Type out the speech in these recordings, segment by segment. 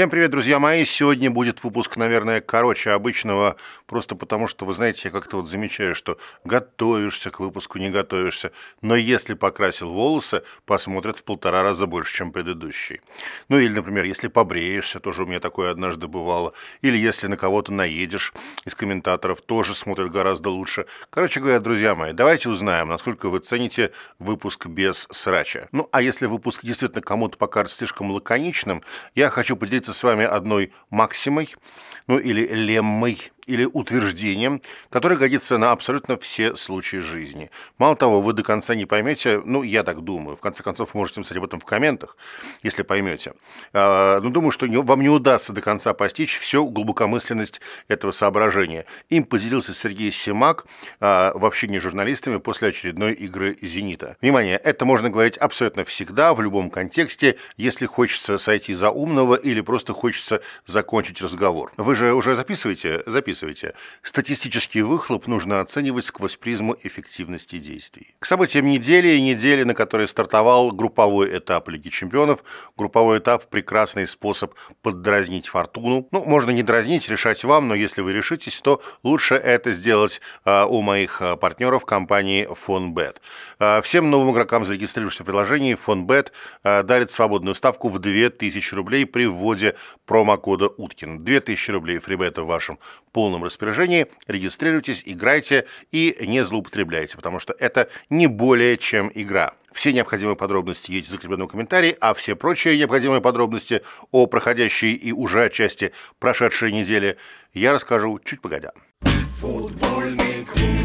Всем привет, друзья мои! Сегодня будет выпуск, наверное, короче обычного, просто потому что, вы знаете, я как-то вот замечаю, что готовишься к выпуску, не готовишься, но если покрасил волосы, посмотрят в полтора раза больше, чем предыдущий. Ну или, например, если побреешься, тоже у меня такое однажды бывало, или если на кого-то наедешь из комментаторов, тоже смотрят гораздо лучше. Короче говоря, друзья мои, давайте узнаем, насколько вы цените выпуск без срача. Ну а если выпуск действительно кому-то покажется слишком лаконичным, я хочу поделиться с вами одной максимой, ну или леммой, или утверждением, которое годится на абсолютно все случаи жизни. Мало того, вы до конца не поймете, ну, я так думаю, в конце концов, можете написать об этом в комментах, если поймете. А, Но ну, думаю, что вам не удастся до конца постичь всю глубокомысленность этого соображения. Им поделился Сергей Симак а, в общении с журналистами после очередной игры «Зенита». Внимание, это можно говорить абсолютно всегда, в любом контексте, если хочется сойти за умного или просто хочется закончить разговор. Вы же уже записываете? Записывайте записывайте. Статистический выхлоп нужно оценивать сквозь призму эффективности действий. К событиям недели и недели, на которой стартовал групповой этап Лиги Чемпионов, групповой этап – прекрасный способ поддразнить фортуну. Ну, можно не дразнить, решать вам, но если вы решитесь, то лучше это сделать э, у моих а, партнеров компании «Фонбет». Э, всем новым игрокам, зарегистрировавшимся в приложении, «Фонбет» э, дарит свободную ставку в 2000 рублей при вводе промокода «Уткин». 2000 рублей фрибета в вашем полном полном распоряжении, регистрируйтесь, играйте и не злоупотребляйте, потому что это не более чем игра. Все необходимые подробности есть в закрепленном комментарии, а все прочие необходимые подробности о проходящей и уже отчасти прошедшей неделе я расскажу чуть погодя. Футбольный клуб.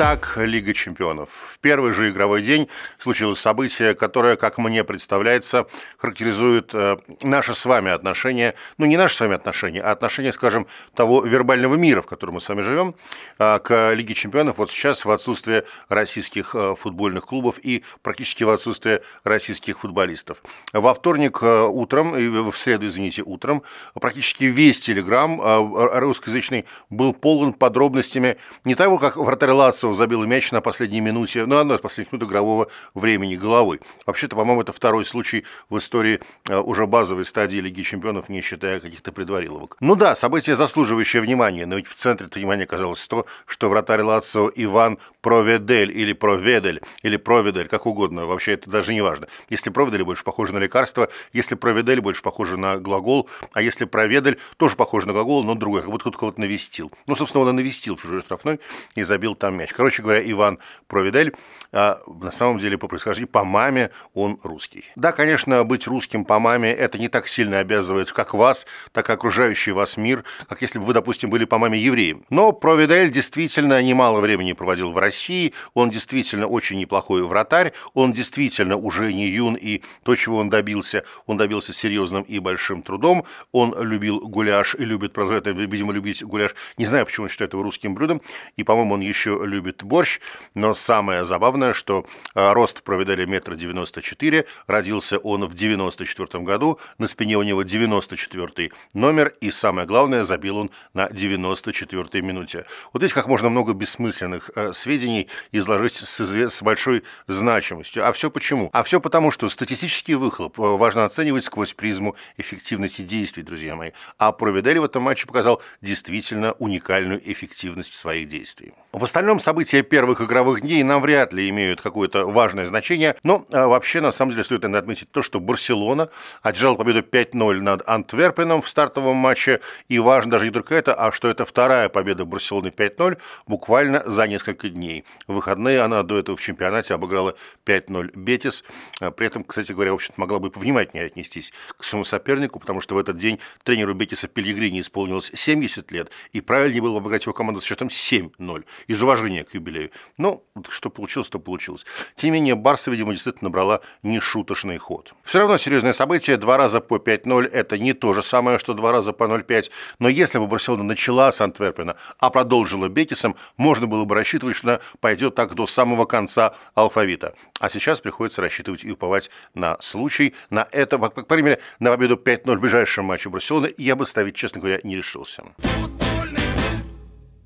Итак, Лига чемпионов. В первый же игровой день случилось событие, которое, как мне представляется, характеризует э, наши с вами отношения, ну не наши с вами отношения, а отношения, скажем, того вербального мира, в котором мы с вами живем, э, к Лиге чемпионов вот сейчас в отсутствие российских э, футбольных клубов и практически в отсутствие российских футболистов. Во вторник э, утром, и в среду, извините, утром, практически весь телеграм русскоязычный был полон подробностями не того, как вратарь Лацио Федотов забил мяч на последней минуте, ну одной из последних минут игрового времени головой. Вообще-то, по-моему, это второй случай в истории э, уже базовой стадии Лиги Чемпионов, не считая каких-то предвариловок. Ну да, событие заслуживающее внимания, но ведь в центре внимания оказалось то, что вратарь Лацио Иван Проведель или Проведель, или Проведель, как угодно, вообще это даже не важно. Если Проведель больше похоже на лекарство, если Проведель больше похоже на глагол, а если Проведель тоже похоже на глагол, но другой, как будто кто-то кого-то навестил. Ну, собственно, он и навестил в чужой штрафной и забил там мяч. Короче говоря, Иван Провидель а, на самом деле по происхождению, по маме он русский. Да, конечно, быть русским по маме это не так сильно обязывает как вас, так и окружающий вас мир, как если бы вы, допустим, были по маме евреем. Но Провидель действительно немало времени проводил в России, он действительно очень неплохой вратарь, он действительно уже не юн, и то, чего он добился, он добился серьезным и большим трудом, он любил гуляш и любит, продолжает, видимо, любить гуляш, не знаю, почему он считает его русским блюдом, и, по-моему, он еще любит любит борщ, но самое забавное, что а, рост провидали метр девяносто четыре, родился он в девяносто четвертом году, на спине у него девяносто четвертый номер, и самое главное, забил он на девяносто четвертой минуте. Вот здесь как можно много бессмысленных а, сведений изложить с, с большой значимостью. А все почему? А все потому, что статистический выхлоп а, важно оценивать сквозь призму эффективности действий, друзья мои. А Провидель в этом матче показал действительно уникальную эффективность своих действий. В остальном события первых игровых дней нам вряд ли имеют какое-то важное значение, но а, вообще, на самом деле, стоит наверное, отметить то, что Барселона одержала победу 5-0 над Антверпеном в стартовом матче, и важно даже не только это, а что это вторая победа Барселоны 5-0 буквально за несколько дней. В выходные она до этого в чемпионате обыграла 5-0 Бетис, а, при этом, кстати говоря, в общем могла бы повнимательнее отнестись к своему сопернику, потому что в этот день тренеру Бетиса Пелигрини исполнилось 70 лет, и правильнее было бы обыграть его команду с счетом 7-0 из уважения отношение к юбилею. Но ну, что получилось, то получилось. Тем не менее, Барса, видимо, действительно набрала нешуточный ход. Все равно серьезное событие. Два раза по 5-0 – это не то же самое, что два раза по 0-5. Но если бы Барселона начала с Антверпена, а продолжила Бетисом, можно было бы рассчитывать, что она пойдет так до самого конца алфавита. А сейчас приходится рассчитывать и уповать на случай, на это, по крайней мере, на победу 5-0 в ближайшем матче Барселоны я бы ставить, честно говоря, не решился.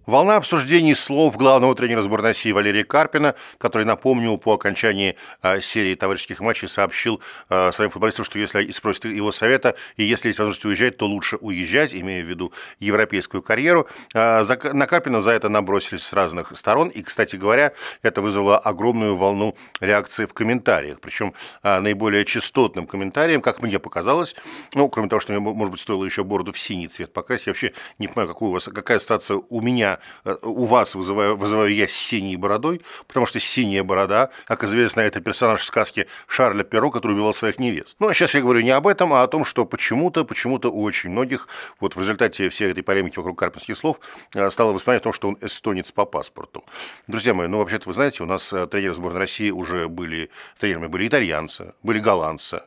Волна обсуждений слов главного тренера сборной России Валерия Карпина, который, напомнил по окончании а, серии товарищеских матчей сообщил а, своим футболистам, что если спросят его совета, и если есть возможность уезжать, то лучше уезжать, имея в виду европейскую карьеру. А, на Карпина за это набросились с разных сторон, и, кстати говоря, это вызвало огромную волну реакции в комментариях, причем наиболее частотным комментарием, как мне показалось, ну, кроме того, что мне, может быть, стоило еще бороду в синий цвет покрасить, я вообще не понимаю, какую у вас, какая ассоциация у меня Э, у вас вызываю, вызываю я с синей бородой, потому что синяя борода, как известно, это персонаж сказки Шарля Перо, который убивал своих невест. Ну, а сейчас я говорю не об этом, а о том, что почему-то, почему-то у очень многих, вот в результате всей этой полемики вокруг карпинских слов, э, стало воспоминать о том, что он эстонец по паспорту. Друзья мои, ну, вообще-то, вы знаете, у нас э, тренеры сборной России уже были, тренерами были итальянцы, были голландцы,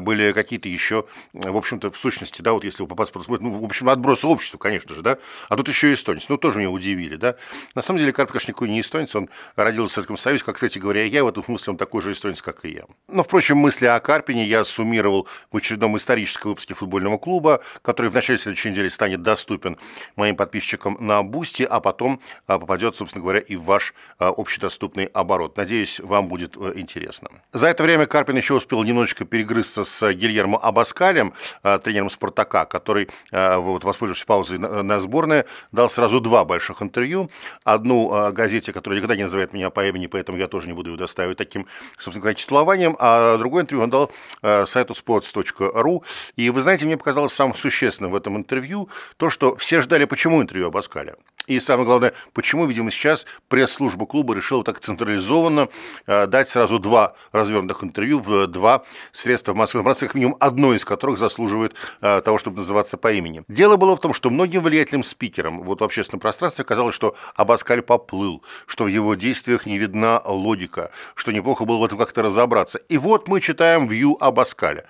были какие-то еще, в общем-то, в сущности, да, вот если вы по паспорту смотрите, ну, в общем, отбросы общества, конечно же, да, а тут еще и эстонец. Ну, тоже тоже меня удивили. Да? На самом деле Карп, конечно, никакой не эстонец, он родился в Советском Союзе, как, кстати говоря, я, в этом смысле он такой же эстонец, как и я. Но, впрочем, мысли о Карпине я суммировал в очередном историческом выпуске футбольного клуба, который в начале следующей недели станет доступен моим подписчикам на Бусти, а потом а, попадет, собственно говоря, и в ваш а, общедоступный оборот. Надеюсь, вам будет э, интересно. За это время Карпин еще успел немножечко перегрызться с Гильермо Абаскалем, а, тренером «Спартака», который, вот, воспользовавшись паузой на сборные, дал сразу два больших интервью. Одну о а, газете, которая никогда не называет меня по имени, поэтому я тоже не буду ее доставить таким, собственно говоря, титулованием. А другое интервью он дал а, сайту sports.ru. И вы знаете, мне показалось самым существенным в этом интервью то, что все ждали, почему интервью об Аскале. И самое главное, почему, видимо, сейчас пресс-служба клуба решила так централизованно э, дать сразу два развернутых интервью в э, два средства массовой информации, как минимум одно из которых заслуживает э, того, чтобы называться по имени. Дело было в том, что многим влиятельным спикерам вот в общественном пространстве казалось, что Абаскаль поплыл, что в его действиях не видна логика, что неплохо было в этом как-то разобраться. И вот мы читаем вью Абаскаля.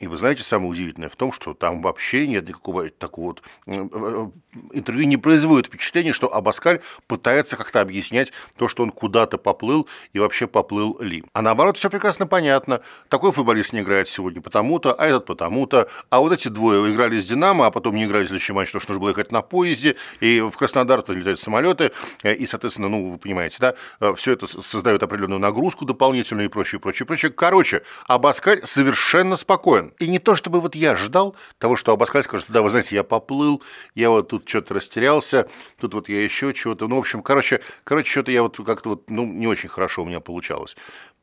И вы знаете, самое удивительное в том, что там вообще нет никакого э, такого вот... Э, э, интервью не производит впечатление, что Абаскаль пытается как-то объяснять то, что он куда-то поплыл и вообще поплыл ли. А наоборот, все прекрасно понятно. Такой футболист не играет сегодня потому-то, а этот потому-то. А вот эти двое играли с «Динамо», а потом не играли в следующий матч, потому что нужно было ехать на поезде, и в Краснодар-то летают самолеты, и, соответственно, ну, вы понимаете, да, все это создает определенную нагрузку дополнительную и прочее, прочее, прочее. Короче, Абаскаль совершенно спокоен и не то, чтобы вот я ждал того, что Абаскаль скажет, да, вы знаете, я поплыл, я вот тут что-то растерялся, тут вот я еще чего-то. Ну, в общем, короче, короче, что-то я вот как-то вот, ну, не очень хорошо у меня получалось.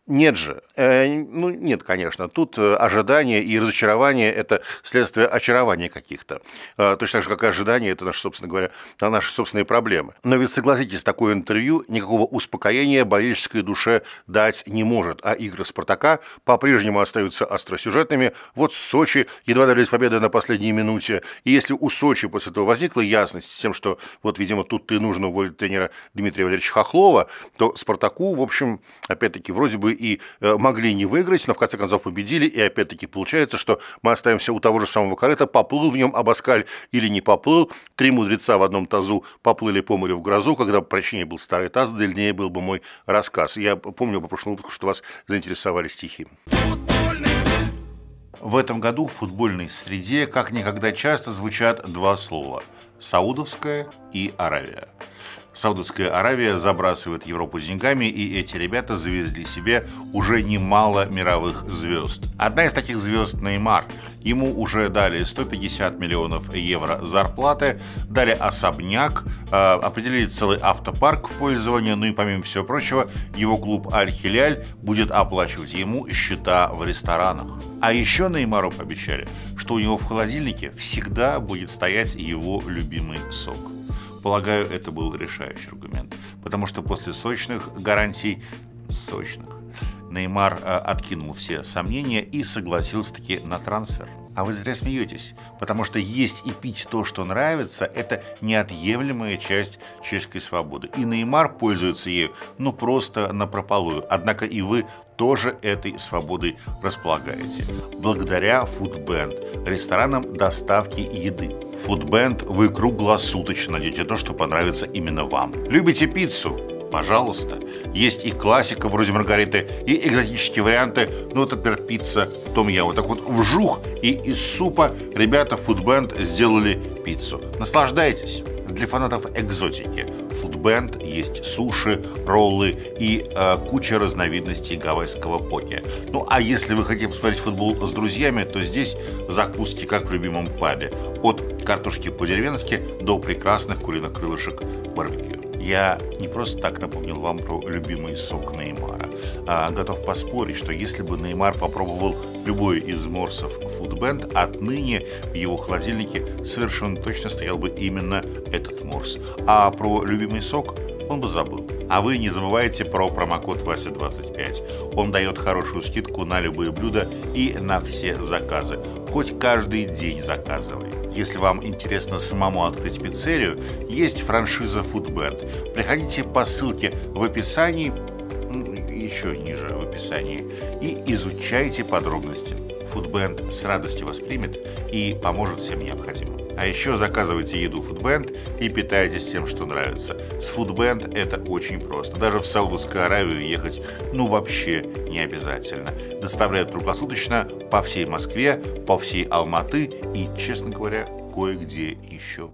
Нет же. Э, ну, нет, конечно. Тут э, ожидание и разочарование – это следствие очарования каких-то. Э, точно так же, как и ожидание – это, наши, собственно говоря, наши собственные проблемы. Но ведь, согласитесь, такое интервью никакого успокоения болельческой душе дать не может. А игры «Спартака» по-прежнему остаются остросюжетными. Вот Сочи едва дались победы на последней минуте. И если у Сочи после этого возникла ясность с тем, что вот, видимо, тут ты нужно уволить тренера Дмитрия Валерьевича Хохлова, то «Спартаку», в общем, опять-таки, вроде бы и э, могли не выиграть, но в конце концов победили, и опять-таки получается, что мы остаемся у того же самого корыта, поплыл в нем Абаскаль или не поплыл, три мудреца в одном тазу поплыли по морю в грозу, когда прочнее был старый таз, дальнее был бы мой рассказ. Я помню по прошлому выпуску, что вас заинтересовали стихи. В этом году в футбольной среде как никогда часто звучат два слова – Саудовская и Аравия. Саудовская Аравия забрасывает Европу деньгами, и эти ребята завезли себе уже немало мировых звезд. Одна из таких звезд – Неймар. Ему уже дали 150 миллионов евро зарплаты, дали особняк, э, определили целый автопарк в пользование, ну и помимо всего прочего, его клуб «Аль-Хиляль» будет оплачивать ему счета в ресторанах. А еще Неймару пообещали, что у него в холодильнике всегда будет стоять его любимый сок. Полагаю, это был решающий аргумент. Потому что после сочных гарантий... Сочных. Неймар э, откинул все сомнения и согласился-таки на трансфер. А вы зря смеетесь, потому что есть и пить то, что нравится, это неотъемлемая часть чешской свободы. И Неймар пользуется ею, ну просто на напропалую. Однако и вы тоже этой свободой располагаете. Благодаря Foodband, ресторанам доставки еды. Foodband вы круглосуточно найдете то, что понравится именно вам. Любите пиццу? Пожалуйста. Есть и классика вроде Маргариты, и экзотические варианты, ну вот, например, пицца том я. Вот так вот вжух и из супа ребята фудбенд сделали пиццу. Наслаждайтесь. Для фанатов экзотики фудбенд есть суши, роллы и э, куча разновидностей гавайского поке. Ну а если вы хотите посмотреть футбол с друзьями, то здесь закуски как в любимом пабе. От картошки по-деревенски до прекрасных куриных крылышек барбекю. Я не просто так напомнил вам про любимый сок Неймара, а готов поспорить, что если бы Неймар попробовал любой из морсов Foodband, отныне в его холодильнике совершенно точно стоял бы именно этот морс. А про любимый сок он бы забыл. А вы не забывайте про промокод Вася25. Он дает хорошую скидку на любые блюда и на все заказы хоть каждый день заказывай. Если вам интересно самому открыть пиццерию, есть франшиза Foodband. Приходите по ссылке в описании, еще ниже в описании, и изучайте подробности. Foodband с радостью воспримет и поможет всем необходимым. А еще заказывайте еду Foodband и питайтесь тем, что нравится. С Foodband это очень просто. Даже в Саудовскую Аравию ехать ну вообще не обязательно. Доставляют круглосуточно по всей Москве, по всей Алматы и, честно говоря, кое-где еще.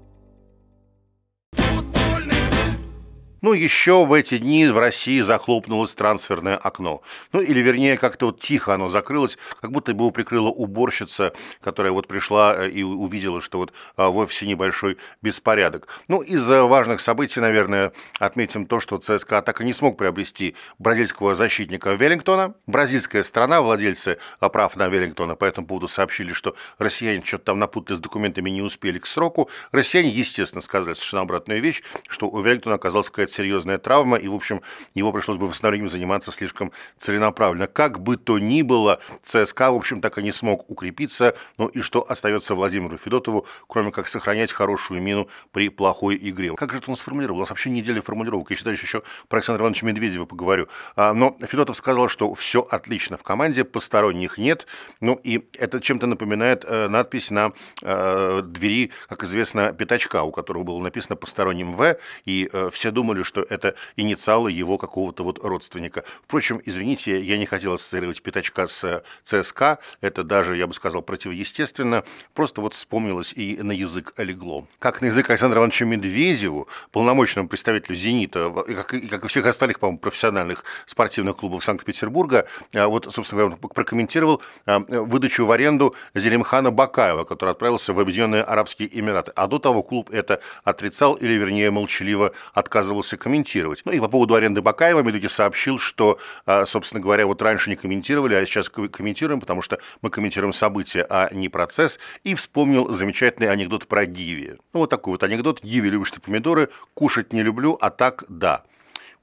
Ну, еще в эти дни в России захлопнулось трансферное окно. Ну, или вернее, как-то вот тихо оно закрылось, как будто бы его прикрыла уборщица, которая вот пришла э, и увидела, что вот а, вовсе небольшой беспорядок. Ну, из важных событий, наверное, отметим то, что ЦСКА так и не смог приобрести бразильского защитника Веллингтона. Бразильская страна, владельцы э, прав на Веллингтона по этому поводу сообщили, что россияне что-то там напутали с документами, не успели к сроку. Россияне, естественно, сказали совершенно обратную вещь, что у Веллингтона оказалась какая какая-то серьезная травма, и, в общем, его пришлось бы восстановлением заниматься слишком целенаправленно. Как бы то ни было, ЦСКА, в общем, так и не смог укрепиться, ну и что остается Владимиру Федотову, кроме как сохранять хорошую мину при плохой игре. Как же это он сформулировал? У нас вообще неделя формулировок. Я считаю, еще про Александра Ивановича Медведева поговорю. А, но Федотов сказал, что все отлично в команде, посторонних нет. Ну и это чем-то напоминает э, надпись на э, двери, как известно, пятачка, у которого было написано «посторонним В», и э, все думали, подумали, что это инициалы его какого-то вот родственника. Впрочем, извините, я не хотел ассоциировать пятачка с э, ЦСКА, это даже, я бы сказал, противоестественно, просто вот вспомнилось и на язык легло. Как на язык Александра Ивановичу Медведеву, полномочному представителю «Зенита», как и, как и всех остальных, по-моему, профессиональных спортивных клубов Санкт-Петербурга, э, вот, собственно говоря, он прокомментировал э, выдачу в аренду Зелимхана Бакаева, который отправился в Объединенные Арабские Эмираты. А до того клуб это отрицал или, вернее, молчаливо отказывался отказывался комментировать. Ну и по поводу аренды Бакаева Медведев сообщил, что, а, собственно говоря, вот раньше не комментировали, а сейчас комментируем, потому что мы комментируем события, а не процесс, и вспомнил замечательный анекдот про Гиви. Ну вот такой вот анекдот. Гиви, любишь ты помидоры, кушать не люблю, а так да.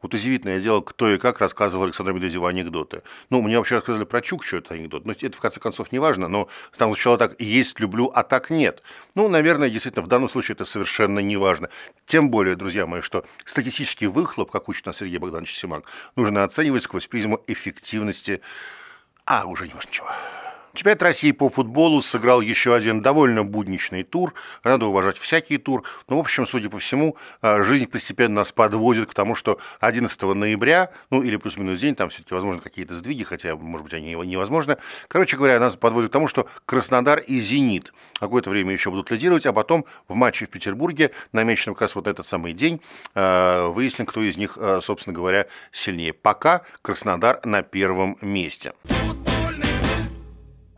Вот удивительное дело, кто и как рассказывал Александру Медведеву анекдоты. Ну, мне вообще рассказали про Чукчу этот анекдот, но ну, это в конце концов не важно, но там сначала так «есть люблю, а так нет». Ну, наверное, действительно, в данном случае это совершенно не важно. Тем более, друзья мои, что статистический выхлоп, как учит нас Сергей Богданович Симак, нужно оценивать сквозь призму эффективности, а уже не важно ничего. Чемпионат России по футболу сыграл еще один довольно будничный тур. Надо уважать всякий тур. Но, ну, в общем, судя по всему, э, жизнь постепенно нас подводит к тому, что 11 ноября, ну или плюс-минус день, там все-таки, возможно, какие-то сдвиги, хотя, может быть, они невозможны. Короче говоря, нас подводит к тому, что Краснодар и «Зенит» какое-то время еще будут лидировать, а потом в матче в Петербурге, намеченном как раз вот на этот самый день, э, выясним, кто из них, э, собственно говоря, сильнее. Пока Краснодар на первом Месте.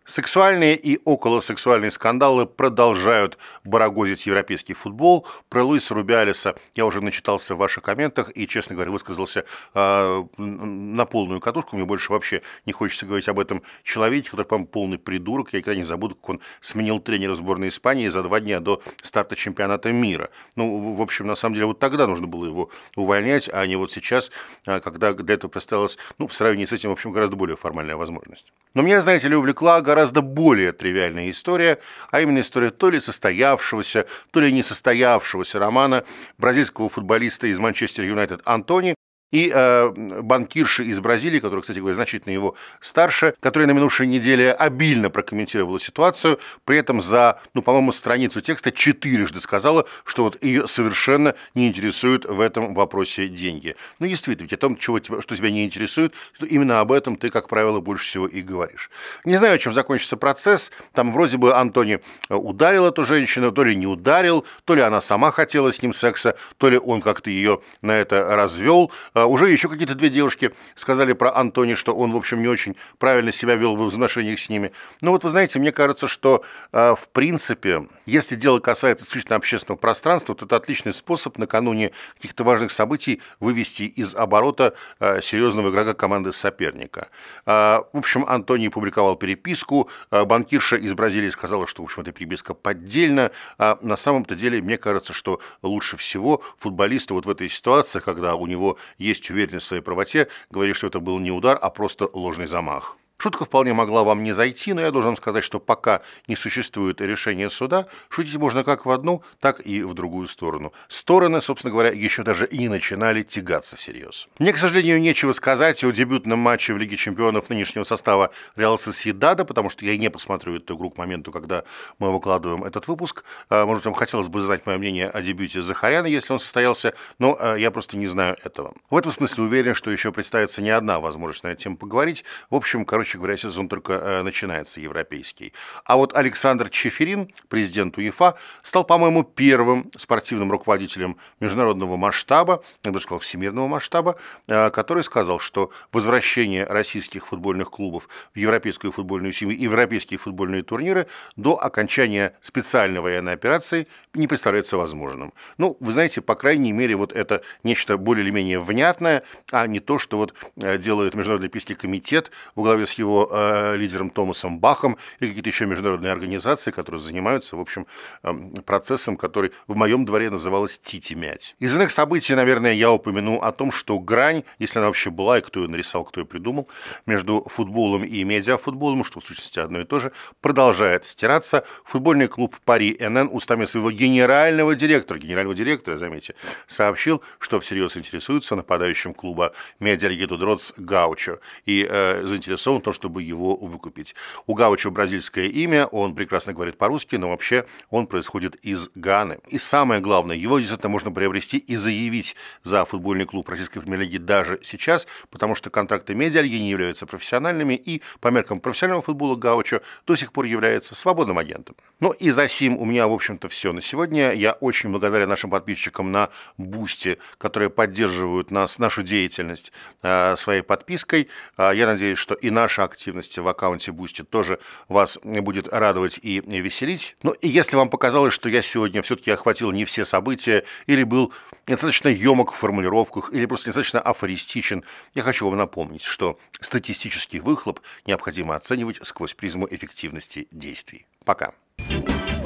Сексуальные и околосексуальные скандалы продолжают барагозить европейский футбол. Про Луиса Рубиалиса я уже начитался в ваших комментах и, честно говоря, высказался э, на полную катушку. Мне больше вообще не хочется говорить об этом человеке, который, по-моему, полный придурок. Я никогда не забуду, как он сменил тренера сборной Испании за два дня до старта чемпионата мира. Ну, в общем, на самом деле, вот тогда нужно было его увольнять, а не вот сейчас, а, когда для этого представилась, ну, в сравнении с этим, в общем, гораздо более формальная возможность. Но меня, знаете ли, увлекла гораздо более тривиальная история, а именно история то ли состоявшегося, то ли несостоявшегося романа бразильского футболиста из Манчестер Юнайтед Антони и э, банкирша из Бразилии, которая, кстати говоря, значительно его старше, которая на минувшей неделе обильно прокомментировала ситуацию, при этом за, ну, по-моему, страницу текста четырежды сказала, что вот ее совершенно не интересуют в этом вопросе деньги. Ну, действительно, ведь о том, чего тебя, что тебя не интересует, именно об этом ты, как правило, больше всего и говоришь. Не знаю, чем закончится процесс. Там вроде бы Антони э, ударил эту женщину, то ли не ударил, то ли она сама хотела с ним секса, то ли он как-то ее на это развел а, уже еще какие-то две девушки сказали про Антони, что он, в общем, не очень правильно себя вел в отношениях с ними. Но ну, вот вы знаете, мне кажется, что, а, в принципе, если дело касается исключительно общественного пространства, то это отличный способ накануне каких-то важных событий вывести из оборота а, серьезного игрока команды соперника. В общем, Антони публиковал переписку, банкирша из Бразилии сказала, что, в общем, эта переписка поддельна. А на самом-то деле, мне кажется, что лучше всего футболисту вот в этой ситуации, когда у него есть уверенность в своей правоте, говорит, что это был не удар, а просто ложный замах. Шутка вполне могла вам не зайти, но я должен сказать, что пока не существует решения суда, шутить можно как в одну, так и в другую сторону. Стороны, собственно говоря, еще даже и не начинали тягаться всерьез. Мне, к сожалению, нечего сказать о дебютном матче в Лиге чемпионов нынешнего состава Реал Соседада, потому что я не посмотрю эту игру к моменту, когда мы выкладываем этот выпуск. А, может, вам хотелось бы знать мое мнение о дебюте Захаряна, если он состоялся, но а, я просто не знаю этого. В этом смысле уверен, что еще представится не одна возможность на эту тему поговорить. В общем, короче, короче говоря, сезон только э, начинается европейский. А вот Александр Чеферин, президент УЕФА, стал, по-моему, первым спортивным руководителем международного масштаба, я бы сказал, всемирного масштаба, э, который сказал, что возвращение российских футбольных клубов в европейскую футбольную семью и европейские футбольные турниры до окончания специальной военной операции не представляется возможным. Ну, вы знаете, по крайней мере, вот это нечто более или менее внятное, а не то, что вот э, делает Международный Олимпийский комитет во главе с его э, лидером Томасом Бахом и какие-то еще международные организации, которые занимаются, в общем, э, процессом, который в моем дворе называлось «Тити-мять». Из иных событий, наверное, я упомяну о том, что грань, если она вообще была, и кто ее нарисовал, кто ее придумал, между футболом и медиафутболом, что в сущности одно и то же, продолжает стираться. Футбольный клуб Пари НН устами своего генерального директора, генерального директора, заметьте, сообщил, что всерьез интересуется нападающим клуба медиарегиту Дротс Гаучо и э, заинтересован то, чтобы его выкупить. У Гаучо бразильское имя, он прекрасно говорит по-русски, но вообще он происходит из Ганы. И самое главное, его действительно можно приобрести и заявить за футбольный клуб российской премьер-лиги даже сейчас, потому что контракты Медиа не являются профессиональными, и по меркам профессионального футбола Гаучо до сих пор является свободным агентом. Ну и за сим у меня, в общем-то, все на сегодня. Я очень благодарен нашим подписчикам на Бусти, которые поддерживают нас, нашу деятельность э, своей подпиской. Э, я надеюсь, что и наши ваша активность в аккаунте Boosty тоже вас будет радовать и веселить. Ну и если вам показалось, что я сегодня все-таки охватил не все события или был недостаточно емок в формулировках или просто недостаточно афористичен, я хочу вам напомнить, что статистический выхлоп необходимо оценивать сквозь призму эффективности действий. Пока. thank you